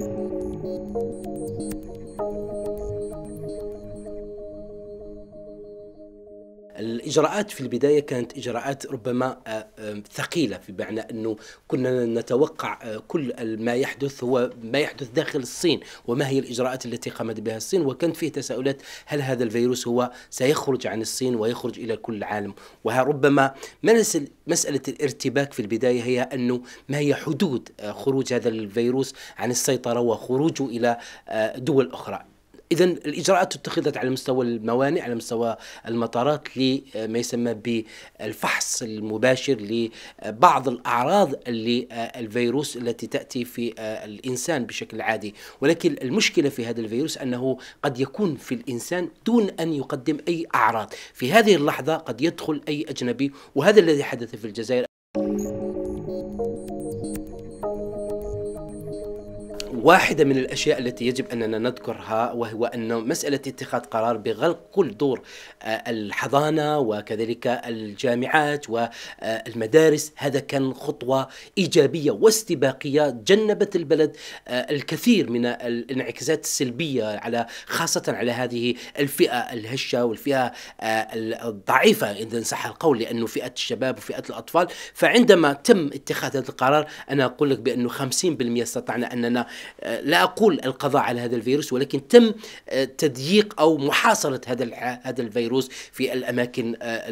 Thank you. الإجراءات في البداية كانت إجراءات ربما آه، ثقيلة في أنه كنا نتوقع آه، كل ما يحدث هو ما يحدث داخل الصين وما هي الإجراءات التي قامت بها الصين وكانت فيه تساؤلات هل هذا الفيروس هو سيخرج عن الصين ويخرج إلى كل العالم وربما مسألة الارتباك في البداية هي أنه ما هي حدود آه، خروج هذا الفيروس عن السيطرة وخروجه إلى دول أخرى اذا الاجراءات اتخذت على مستوى الموانئ على مستوى المطارات لما آه، يسمى بالفحص المباشر لبعض آه، الاعراض اللي آه، الفيروس التي تاتي في الانسان بشكل عادي ولكن المشكله في هذا الفيروس انه قد يكون في الانسان دون ان يقدم اي اعراض في هذه اللحظه قد يدخل اي اجنبي وهذا الذي حدث في الجزائر واحدة من الأشياء التي يجب أننا نذكرها وهو أن مسألة اتخاذ قرار بغلق كل دور آه، الحضانة وكذلك الجامعات والمدارس هذا كان خطوة إيجابية واستباقية جنبت البلد آه، الكثير من الانعكاسات السلبية على خاصة على هذه الفئة الهشة والفئة آه، الضعيفة إذا صح القول لأنه فئة الشباب وفئة الأطفال فعندما تم اتخاذ هذا القرار أنا أقول لك بأنه 50% استطعنا أننا لا اقول القضاء على هذا الفيروس ولكن تم آه، تضييق او محاصره هذا هذا الفيروس في الاماكن آه،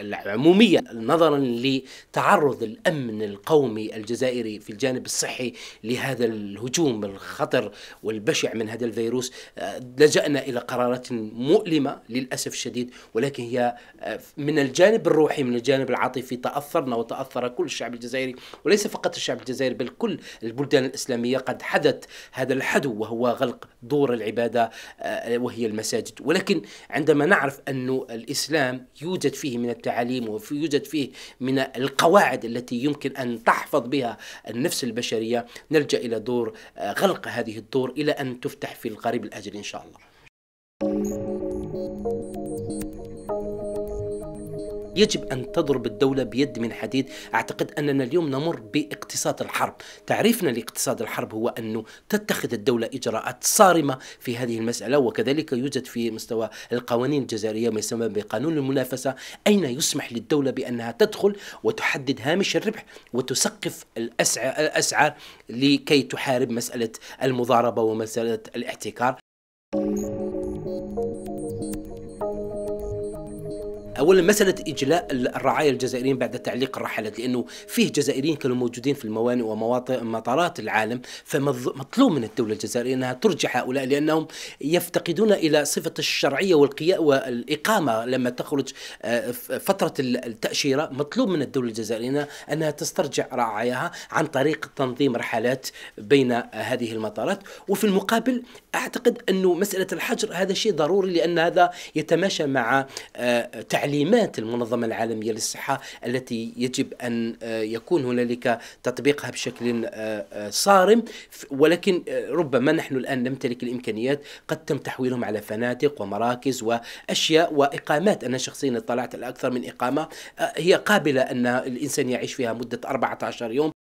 العموميه نظرا لتعرض الامن القومي الجزائري في الجانب الصحي لهذا الهجوم الخطر والبشع من هذا الفيروس آه، لجانا الى قرارات مؤلمه للاسف الشديد ولكن هي من الجانب الروحي من الجانب العاطفي تاثرنا وتاثر كل الشعب الجزائري وليس فقط الشعب الجزائري بل كل البلدان الاسلاميه قد حدث هذا الحدو وهو غلق دور العباده آه، وهي المساجد ولكن عندما نعرف أن الإسلام يوجد فيه من التعاليم ويوجد فيه من القواعد التي يمكن أن تحفظ بها النفس البشرية نلجأ إلى دور آه، غلق هذه الدور إلى أن تفتح في القريب الأجل إن شاء الله يجب أن تضرب الدولة بيد من حديد أعتقد أننا اليوم نمر باقتصاد الحرب تعريفنا لاقتصاد الحرب هو أنه تتخذ الدولة إجراءات صارمة في هذه المسألة وكذلك يوجد في مستوى القوانين الجزائرية ما يسمى بقانون المنافسة أين يسمح للدولة بأنها تدخل وتحدد هامش الربح وتسقف الأسعار لكي تحارب مسألة المضاربة ومسألة الاحتكار اولا مساله اجلاء الرعايا الجزائريين بعد تعليق الرحلات لانه فيه جزائريين كانوا موجودين في الموانئ ومواطئ مطارات العالم فمطلوب من الدوله الجزائريه انها ترجع هؤلاء لانهم يفتقدون الى صفه الشرعيه والقياء والاقامه لما تخرج آه، فتره التاشيره مطلوب من الدوله الجزائريه انها تسترجع رعاياها عن طريق تنظيم رحلات بين هذه المطارات وفي المقابل اعتقد انه مساله الحجر هذا شيء ضروري لان هذا يتماشى مع آه، تعليم تعليمات المنظمة العالمية للصحة التي يجب أن آه، يكون هنالك تطبيقها بشكل آه، آه، صارم ولكن ربما نحن الآن نمتلك الإمكانيات قد تم تحويلهم على فنادق ومراكز وأشياء وإقامات أنا شخصيا اطلعت على أكثر من إقامة هي قابلة أن الإنسان يعيش فيها مدة 14 يوم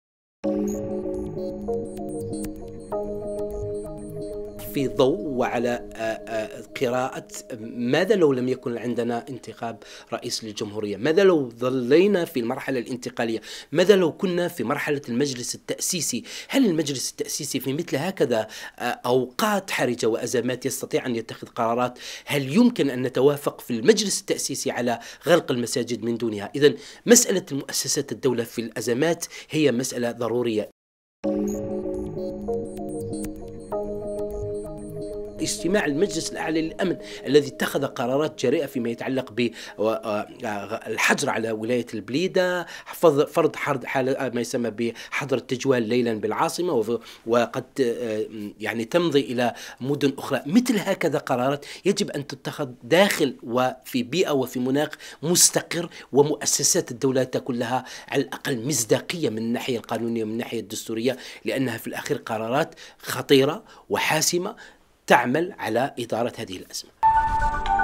في ضوء وعلى آه، آه، قراءة ماذا لو لم يكن عندنا انتخاب رئيس للجمهورية ماذا لو ظلينا في المرحلة الانتقالية ماذا لو كنا في مرحلة المجلس التأسيسي هل المجلس التأسيسي في مثل هكذا آه، أوقات حرجة وأزمات يستطيع أن يتخذ قرارات هل يمكن أن نتوافق في المجلس التأسيسي على غلق المساجد من دونها إذا مسألة مؤسسات الدولة في الأزمات هي مسألة ضرورية اجتماع المجلس الاعلى للامن الذي اتخذ قرارات جريئه فيما يتعلق بالحجر آه، آه، على ولايه البليده فرض حال آه، ما يسمى بحظر التجوال ليلا بالعاصمه وقد يعني تمضي الى مدن اخرى مثل هكذا قرارات يجب ان تتخذ داخل وفي بيئه وفي مناخ مستقر ومؤسسات الدوله تكون لها على الاقل مصداقيه من الناحيه القانونيه ومن الناحيه الدستوريه لانها في الاخير قرارات خطيره وحاسمه تعمل على إدارة هذه الأزمة